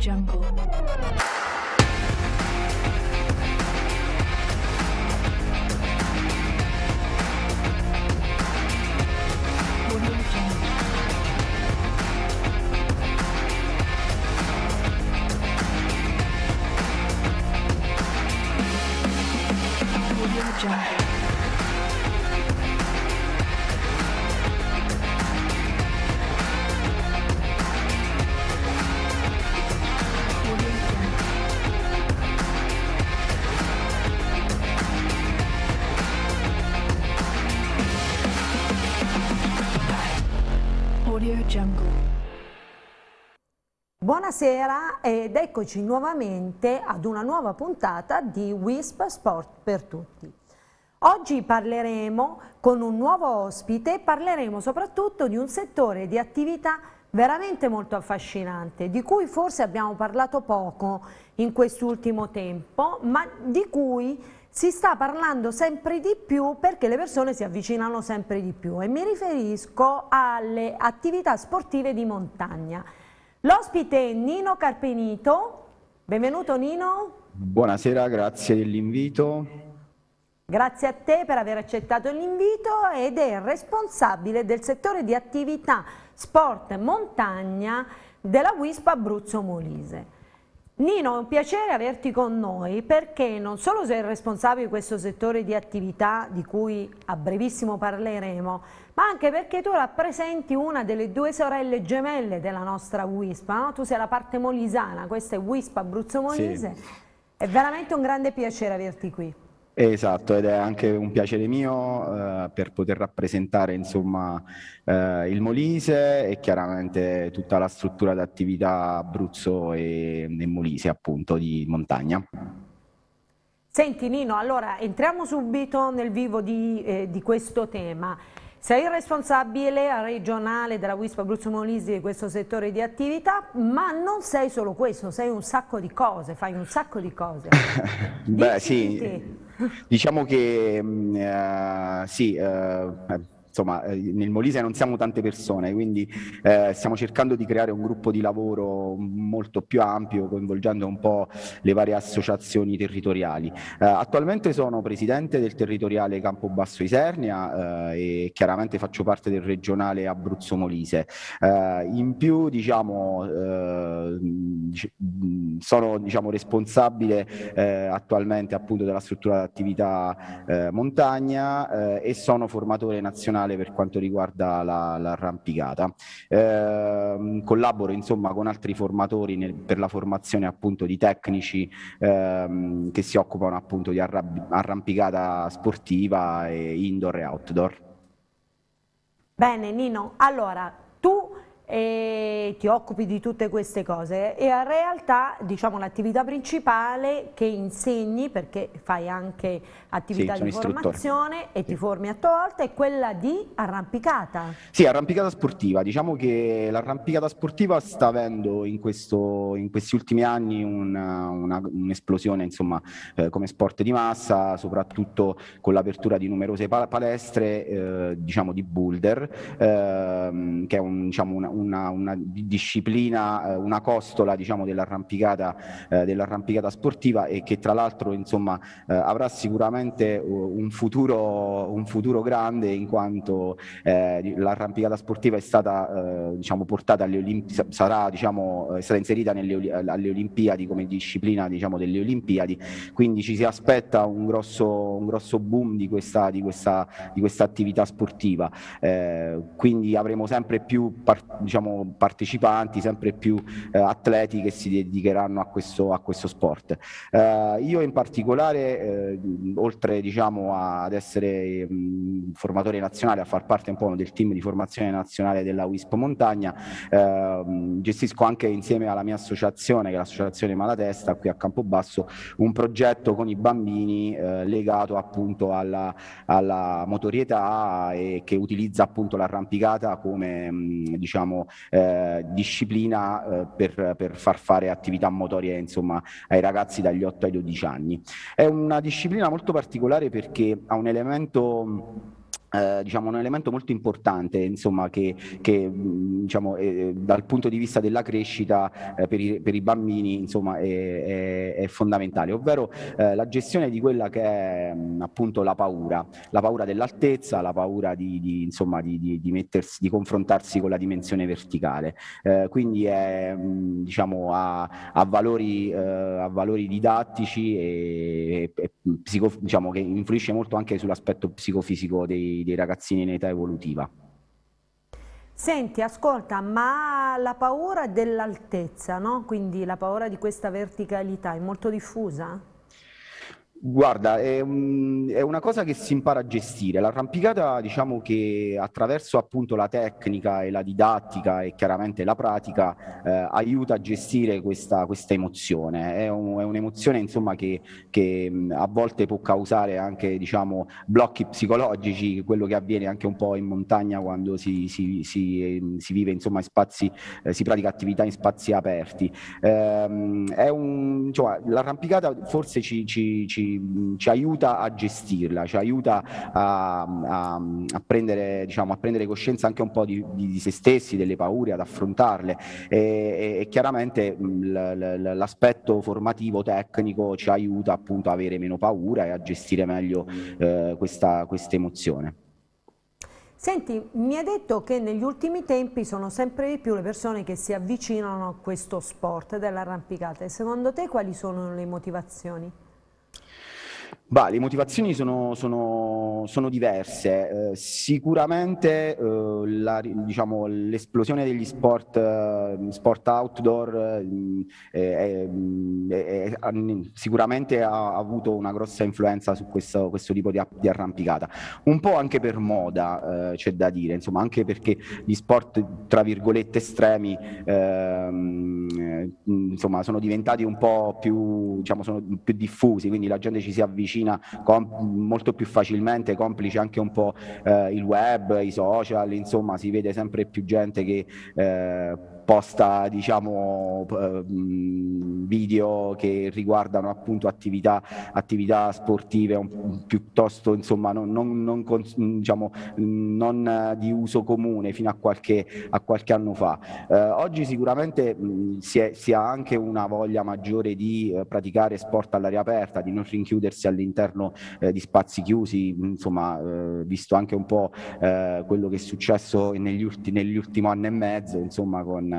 jungle. Buonasera ed eccoci nuovamente ad una nuova puntata di WISP Sport per tutti. Oggi parleremo con un nuovo ospite e parleremo soprattutto di un settore di attività veramente molto affascinante, di cui forse abbiamo parlato poco in quest'ultimo tempo, ma di cui si sta parlando sempre di più perché le persone si avvicinano sempre di più e mi riferisco alle attività sportive di montagna. L'ospite è Nino Carpenito. Benvenuto Nino. Buonasera, grazie dell'invito. Grazie a te per aver accettato l'invito ed è responsabile del settore di attività sport montagna della WISP Abruzzo Molise. Nino, è un piacere averti con noi perché non solo sei responsabile di questo settore di attività di cui a brevissimo parleremo, ma anche perché tu rappresenti una delle due sorelle gemelle della nostra WISP. no? tu sei la parte molisana, questa è WISP Abruzzo Molise, sì. è veramente un grande piacere averti qui. Esatto, ed è anche un piacere mio eh, per poter rappresentare insomma, eh, il Molise e chiaramente tutta la struttura d'attività Abruzzo e, e Molise appunto di montagna. Senti Nino, allora entriamo subito nel vivo di, eh, di questo tema. Sei il responsabile regionale della WISP Abruzzo Molise di questo settore di attività, ma non sei solo questo, sei un sacco di cose, fai un sacco di cose. Beh Dici sì, Diciamo che mm, eh, sì, eh, insomma, eh, nel Molise non siamo tante persone, quindi eh, stiamo cercando di creare un gruppo di lavoro molto più ampio, coinvolgendo un po' le varie associazioni territoriali. Eh, attualmente sono presidente del territoriale Campo Basso Isernia eh, e chiaramente faccio parte del regionale Abruzzo Molise. Eh, in più, diciamo, eh, sono diciamo, responsabile attualmente appunto della struttura d'attività montagna e sono formatore nazionale nazionale per quanto riguarda la, l'arrampicata. Eh, collaboro insomma con altri formatori nel, per la formazione appunto di tecnici ehm, che si occupano appunto di arrab- arrampicata sportiva e indoor e outdoor. Bene Nino, allora tu e ti occupi di tutte queste cose e in realtà diciamo l'attività principale che insegni perché fai anche attività sì, di formazione e sì. ti formi a tua volta è quella di arrampicata sì arrampicata sportiva diciamo che l'arrampicata sportiva sta avendo in, questo, in questi ultimi anni un'esplosione insomma eh, come sport di massa soprattutto con l'apertura di numerose palestre eh, diciamo di boulder eh, che è un, diciamo, una, una, una disciplina, eh, una costola diciamo, dell'arrampicata, eh, dell'arrampicata sportiva e che tra l'altro insomma, eh, avrà sicuramente un futuro, un futuro grande in quanto eh, l'arrampicata sportiva è stata diciamo, portata alle Olimpiadi, sarà diciamo, è stata inserita nelle, alle Olimpiadi come disciplina diciamo, delle Olimpiadi, quindi ci si aspetta un grosso, un grosso boom di questa, di questa, di questa attività sportiva, eh, quindi avremo sempre più par- diciamo, partecipanti, sempre più eh, atleti che si dedicheranno a questo, a questo sport. Eh, io in particolare, eh, oltre diciamo, ad essere mh, mm, formatore nazionale, a far parte un po' del team di formazione nazionale della WISP Montagna, ehm, gestisco anche insieme alla mia associazione, che è l'associazione Malatesta, qui a Campobasso, un progetto con i bambini eh, legato appunto alla, alla motorietà e che utilizza appunto l'arrampicata come mm, diciamo diciamo, eh, disciplina eh, per, per, far fare attività motorie insomma, ai ragazzi dagli 8 ai 12 anni. È una disciplina molto particolare perché ha un elemento eh, diciamo, un elemento molto importante insomma, che, che mm, diciamo, eh, dal punto di vista della crescita eh, per, i, per, i, bambini insomma, è, è, è fondamentale, ovvero eh, la gestione di quella che è mm, appunto la paura, la paura dell'altezza, la paura di, di, insomma, di, di mettersi, confrontarsi con la dimensione verticale. Eh, quindi è, mm, diciamo, ha, valori, eh, valori, didattici e, e psico, diciamo, che influisce molto anche sull'aspetto psicofisico dei, dei ragazzini in età evolutiva. Senti, ascolta, ma la paura dell'altezza, no? quindi la paura di questa verticalità è molto diffusa? Guarda, è, è, una cosa che si impara a gestire. L'arrampicata, diciamo che attraverso appunto la tecnica e la didattica e chiaramente la pratica, eh, aiuta a gestire questa, questa emozione. È, un, è, un'emozione insomma che, che a volte può causare anche diciamo, blocchi psicologici, quello che avviene anche un po' in montagna quando si, si, si, si vive insomma in spazi, eh, si pratica attività in spazi aperti. Eh, un, cioè, l'arrampicata forse ci, ci, ci ci, aiuta a gestirla, ci aiuta a, a, a, prendere, diciamo, a prendere, coscienza anche un po' di, di, di, se stessi, delle paure, ad affrontarle e, e, e chiaramente l'aspetto formativo tecnico ci aiuta appunto a avere meno paura e a gestire meglio eh, questa, emozione. Senti, mi ha detto che negli ultimi tempi sono sempre di più le persone che si avvicinano a questo sport dell'arrampicata. Secondo te quali sono le motivazioni? Bah, le motivazioni sono, sono, sono diverse. Eh, sicuramente eh, la, diciamo, l'esplosione degli sport, eh, sport outdoor eh, sicuramente ha, ha, avuto una grossa influenza su questo, questo tipo di, di, arrampicata. Un po' anche per moda, eh, c'è da dire, insomma, anche perché gli sport, tra virgolette, estremi ehm, eh, insomma, sono diventati un po' più, diciamo, più diffusi, quindi la gente ci si avvicina avvicina molto più facilmente, complice anche un po' eh, il web, i social, insomma si vede sempre più gente che eh, posta diciamo, video che riguardano appunto attività, attività sportive piuttosto insomma, non, non, non, diciamo, non, di uso comune fino a qualche, a qualche anno fa. Eh, oggi sicuramente si, è, si, ha anche una voglia maggiore di eh, praticare sport all'aria aperta, di non rinchiudersi all'interno eh, di spazi chiusi, insomma eh, visto anche un po' eh, quello che è successo negli ulti, nell'ultimo anno e mezzo insomma con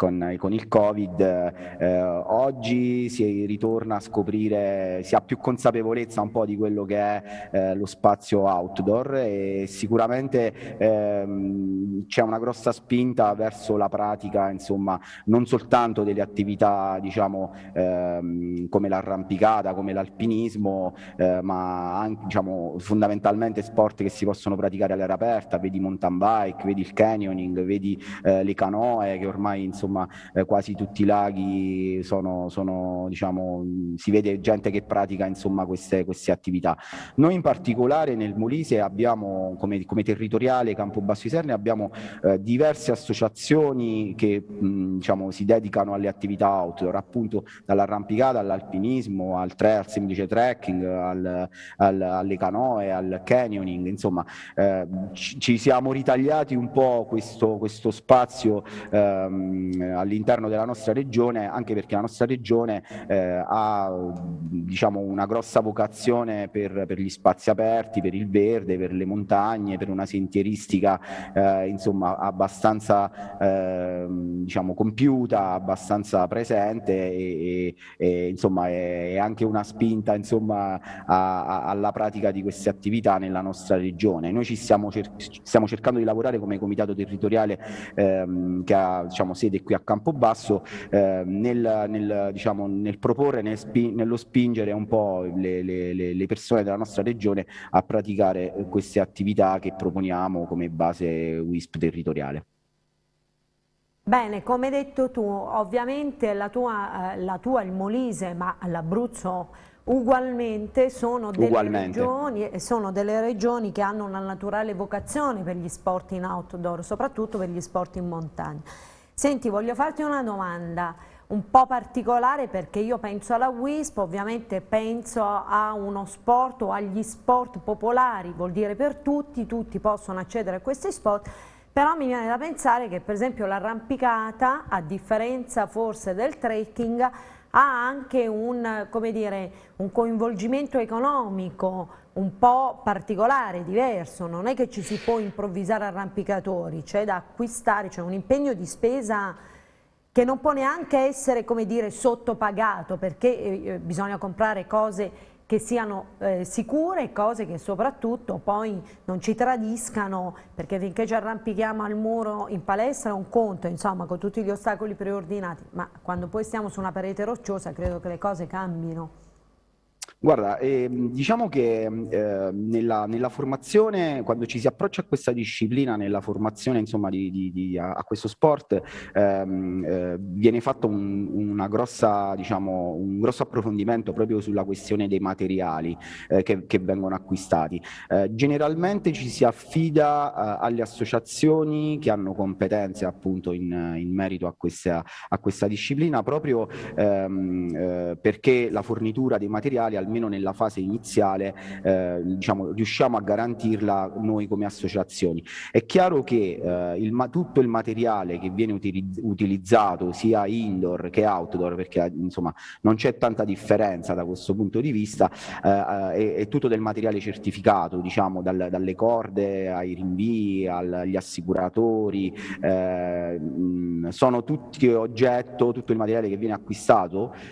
con, con, il Covid. Eh, oggi si ritorna a scoprire, si ha più consapevolezza un po' di quello che è eh, lo spazio outdoor e sicuramente ehm, c'è una grossa spinta verso la pratica, insomma, non soltanto delle attività, diciamo, ehm, come l'arrampicata, come l'alpinismo, eh, ma anche, diciamo, fondamentalmente sport che si possono praticare all'aria aperta, vedi mountain bike, vedi il canyoning, vedi eh, le canoe che ormai insomma insomma eh, quasi tutti i laghi sono, sono, diciamo, si vede gente che pratica insomma, queste, queste, attività. Noi in particolare nel Molise abbiamo come, come territoriale Campobasso Iserne abbiamo eh, diverse associazioni che mh, diciamo, si dedicano alle attività outdoor, appunto dall'arrampicata all'alpinismo, al, tre, al semplice trekking, al, al, alle canoe, al canyoning, insomma eh, ci, ci siamo ritagliati un po' questo, questo spazio ehm, Ehm, all'interno della nostra regione, anche perché la nostra regione eh, ha diciamo, una grossa vocazione per, per, gli spazi aperti, per il verde, per le montagne, per una sentieristica eh, insomma, abbastanza eh, diciamo, compiuta, abbastanza presente e, e insomma, è, anche una spinta insomma, a, a, alla pratica di queste attività nella nostra regione. Noi ci stiamo, cer- stiamo cercando di lavorare come comitato territoriale ehm, che ha diciamo, sede qui qui a Campobasso eh, nel, nel, diciamo, nel, proporre, nel spi- nello spingere un po' le, le, le, persone della nostra regione a praticare queste attività che proponiamo come base WISP territoriale. Bene, come hai detto tu, ovviamente la tua, eh, la tua il Molise, ma l'Abruzzo Ugualmente, sono delle, Ugualmente. Regioni, sono delle, Regioni, che hanno una naturale vocazione per gli sport in outdoor, soprattutto per gli sport in montagna. Senti, voglio farti una domanda un po' particolare perché io penso alla WISP, ovviamente penso a uno sport o agli sport popolari, vuol dire per tutti, tutti possono accedere a questi sport, però mi viene da pensare che per esempio l'arrampicata, a differenza forse del trekking, ha anche un, dire, un, coinvolgimento economico un po' particolare, diverso, non è che ci si può improvvisare arrampicatori, c'è da acquistare, c'è un impegno di spesa che non può neanche essere dire, sottopagato perché eh, eh, bisogna comprare cose che siano eh, sicure cose che soprattutto poi non ci tradiscano perché finché ci arrampichiamo al muro in palestra è un conto insomma con tutti gli ostacoli preordinati ma quando poi stiamo su una parete rocciosa credo che le cose cambino. Guarda, ehm, diciamo che eh, nella, nella, formazione, quando ci si approccia a questa disciplina, nella formazione insomma, di, di, di, a, a, questo sport, ehm, eh, viene fatto un, grossa, diciamo, un, grosso approfondimento proprio sulla questione dei materiali eh, che, che, vengono acquistati. Eh, generalmente ci si affida eh, alle associazioni che hanno competenze appunto in, in merito a questa, a questa, disciplina, proprio ehm, eh, perché la fornitura dei materiali, al almeno nella fase iniziale eh, diciamo, riusciamo a garantirla noi come associazioni. È chiaro che eh, il, tutto il materiale che viene utilizzato sia indoor che outdoor, perché eh, insomma non c'è tanta differenza da questo punto di vista, eh, eh, è, è, tutto del materiale certificato, diciamo dal, dalle corde ai rinvii, al, agli assicuratori, eh, sono tutti oggetto, tutto il materiale che viene acquistato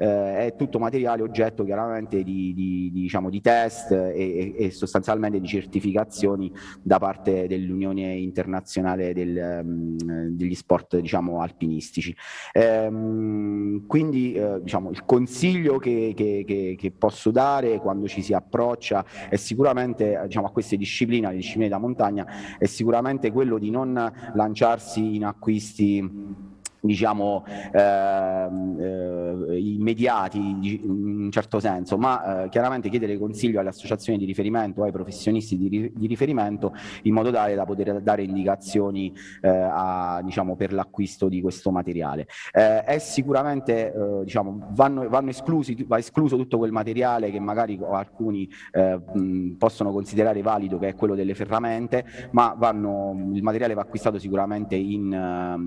è tutto materiale oggetto chiaramente di di, di, diciamo, di test e, e, sostanzialmente di certificazioni da parte dell'Unione Internazionale del, mm, degli Sport diciamo, Alpinistici. Ehm, quindi eh, diciamo, il consiglio che, che, che, che, posso dare quando ci si approccia è sicuramente diciamo, a queste discipline, alle discipline da montagna, è sicuramente quello di non lanciarsi in acquisti diciamo, ehm, eh, immediati in un certo senso, ma eh, chiaramente chiedere consiglio alle associazioni di riferimento, ai professionisti di, di riferimento, in modo tale da poter dare indicazioni eh, a, diciamo, per l'acquisto di questo materiale. Eh, è sicuramente, eh, diciamo, vanno, vanno esclusi, va escluso tutto quel materiale che magari alcuni eh, mh, possono considerare valido, che è quello delle ferramente, ma vanno, il materiale va acquistato sicuramente in,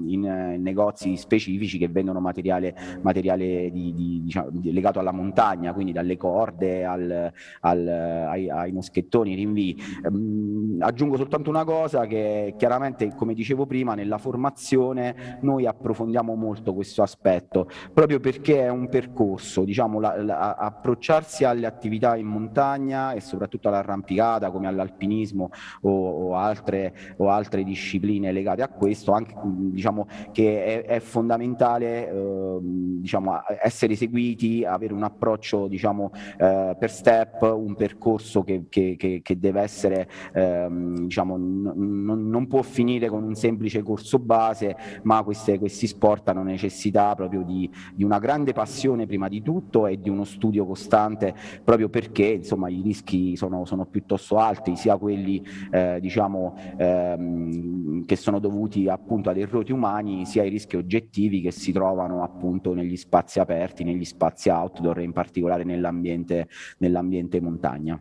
in, in negozi negozi specifici che vendono materiale, materiale di, di, diciamo, legato alla montagna, quindi dalle corde al, al, ai, ai, moschettoni, ai rinvii. Ehm, aggiungo soltanto una cosa che chiaramente, come dicevo prima, nella formazione noi approfondiamo molto questo aspetto, proprio perché è un percorso, diciamo, la, la, approcciarsi alle attività in montagna e soprattutto all'arrampicata come all'alpinismo o, o, altre, o altre discipline legate a questo, anche diciamo che è, è fondamentale eh, diciamo, essere seguiti, avere un approccio diciamo, eh, per step, un percorso che, che, che, che deve essere, ehm, diciamo, n- non può finire con un semplice corso base, ma queste, questi sport hanno necessità proprio di, di, una grande passione prima di tutto e di uno studio costante, proprio perché insomma, i rischi sono, sono piuttosto alti, sia quelli eh, diciamo, ehm, che sono dovuti appunto ad errori umani, sia i rischi oggettivi che si trovano appunto negli spazi aperti, negli spazi outdoor e in particolare nell'ambiente, nell'ambiente montagna.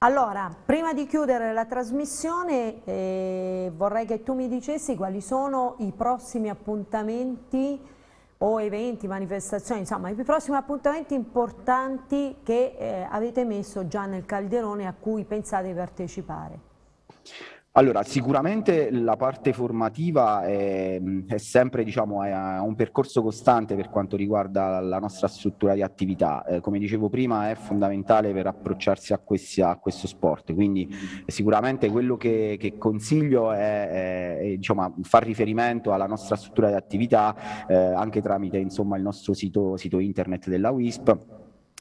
Allora, prima di chiudere la trasmissione eh, vorrei che tu mi dicessi quali sono i prossimi appuntamenti o eventi, manifestazioni, insomma i prossimi appuntamenti importanti che eh, avete messo già nel calderone a cui pensate di partecipare. Allora, sicuramente la parte formativa è, è sempre diciamo, è un percorso costante per quanto riguarda la nostra struttura di attività. Eh, come dicevo prima, è fondamentale per approcciarsi a, questi, a questo sport. Quindi sicuramente quello che, che consiglio è, è diciamo, far riferimento alla nostra struttura di attività eh, anche tramite insomma, il nostro sito, sito internet della WISP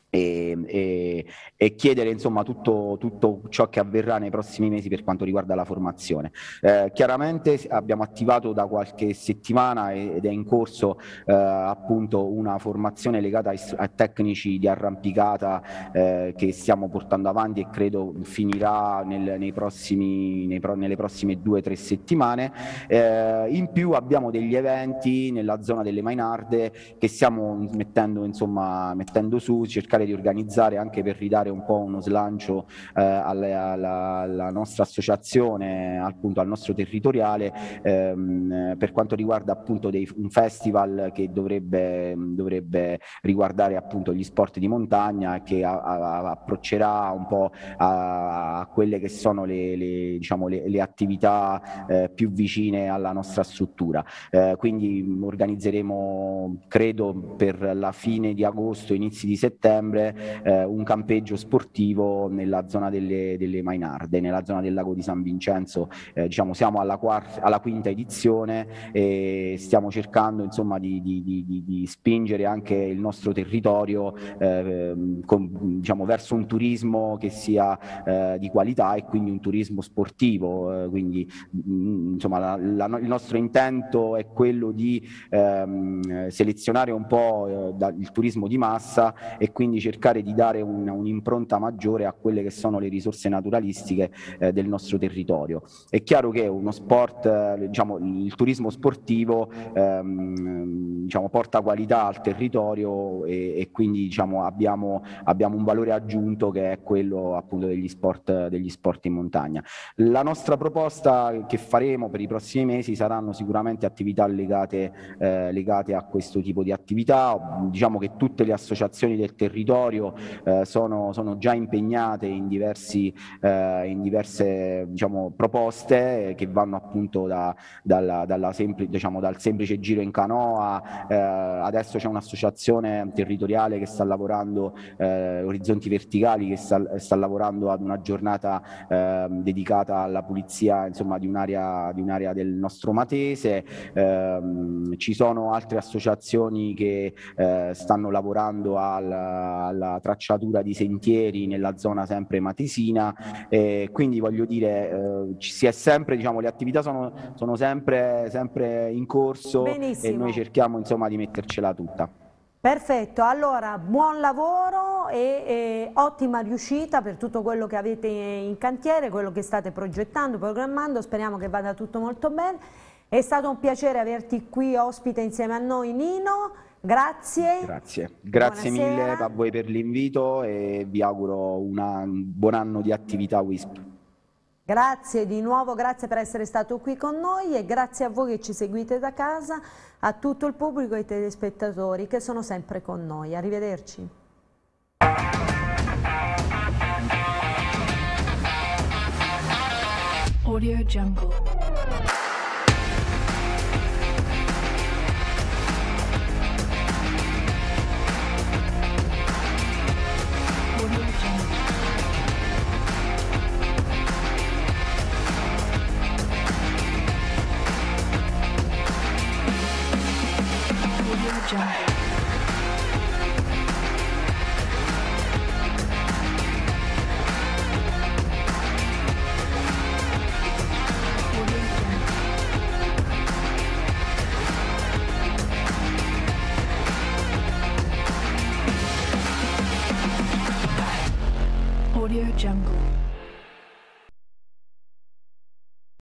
e, e, e, chiedere insomma tutto, tutto, ciò che avverrà nei prossimi mesi per quanto riguarda la formazione. Eh, chiaramente abbiamo attivato da qualche settimana ed è in corso eh, appunto una formazione legata ai, a tecnici di arrampicata eh, che stiamo portando avanti e credo finirà nel, nei prossimi, nei pro, nelle prossime due o tre settimane. Eh, in più abbiamo degli eventi nella zona delle Mainarde che stiamo mettendo, insomma, mettendo su, cercando cercare di organizzare anche per ridare un po' uno slancio eh, alla, alla, alla, nostra associazione, appunto al nostro territoriale, ehm, per quanto riguarda appunto dei, un festival che dovrebbe, dovrebbe, riguardare appunto gli sport di montagna e che a, a, approccerà un po' a, a, quelle che sono le, le, diciamo, le, le attività eh, più vicine alla nostra struttura. Eh, quindi organizzeremo, credo, per la fine di agosto, inizi di settembre, dicembre eh, un campeggio sportivo nella zona delle, delle, Mainarde, nella zona del lago di San Vincenzo. Eh, diciamo, siamo alla, quarta, alla, quinta edizione e stiamo cercando insomma, di, di, di, di spingere anche il nostro territorio eh, con, diciamo, verso un turismo che sia eh, di qualità e quindi un turismo sportivo. Eh, quindi mh, mm, insomma, la, la, il nostro intento è quello di ehm, selezionare un po' eh, il turismo di massa e quindi quindi cercare di dare un, un'impronta maggiore a quelle che sono le risorse naturalistiche eh, del nostro territorio. È chiaro che uno sport, eh, diciamo, il turismo sportivo ehm, diciamo, porta qualità al territorio e, e quindi diciamo, abbiamo, abbiamo, un valore aggiunto che è quello appunto degli sport, degli sport in montagna. La nostra proposta che faremo per i prossimi mesi saranno sicuramente attività legate, eh, legate a questo tipo di attività, diciamo che tutte le associazioni del territorio territorio eh, sono, sono, già impegnate in, diversi, eh, in diverse diciamo, proposte che vanno appunto da, dalla, dalla sempli, diciamo, dal semplice giro in canoa, eh, adesso c'è un'associazione territoriale che sta lavorando, eh, Orizzonti Verticali, che sta, sta, lavorando ad una giornata ehm, dedicata alla pulizia insomma, di, un'area, di un'area del nostro Matese, ehm, ci sono altre associazioni che eh, stanno lavorando al alla tracciatura di sentieri nella zona sempre matesina. Eh, quindi voglio dire, eh, si è sempre, diciamo, le attività sono, sono sempre, sempre, in corso Benissimo. e noi cerchiamo insomma di mettercela tutta. Perfetto, allora buon lavoro e, e, ottima riuscita per tutto quello che avete in cantiere, quello che state progettando, programmando, speriamo che vada tutto molto bene. È stato un piacere averti qui ospite insieme a noi Nino. Grazie. Grazie, grazie mille a voi per l'invito e vi auguro una, un buon anno di attività WISP. Grazie di nuovo, grazie per essere stato qui con noi e grazie a voi che ci seguite da casa, a tutto il pubblico e ai telespettatori che sono sempre con noi. Arrivederci. Audio Jungle.